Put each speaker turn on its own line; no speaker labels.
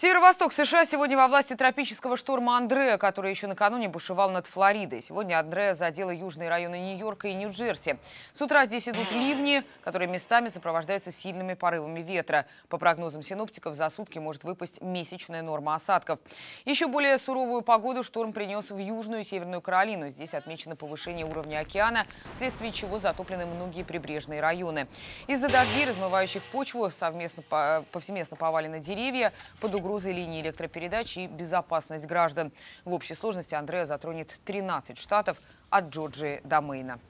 Северо-восток США сегодня во власти тропического шторма Андрея, который еще накануне бушевал над Флоридой. Сегодня Андрея задела южные районы Нью-Йорка и Нью-Джерси. С утра здесь идут ливни, которые местами сопровождаются сильными порывами ветра. По прогнозам синоптиков, за сутки может выпасть месячная норма осадков. Еще более суровую погоду шторм принес в Южную и Северную Каролину. Здесь отмечено повышение уровня океана, вследствие чего затоплены многие прибрежные районы. Из-за дождей, размывающих почву, совместно повсеместно повалены деревья, под угрозой угрозой линии электропередач и безопасность граждан. В общей сложности Андреа затронет 13 штатов от Джорджии до Мэйна.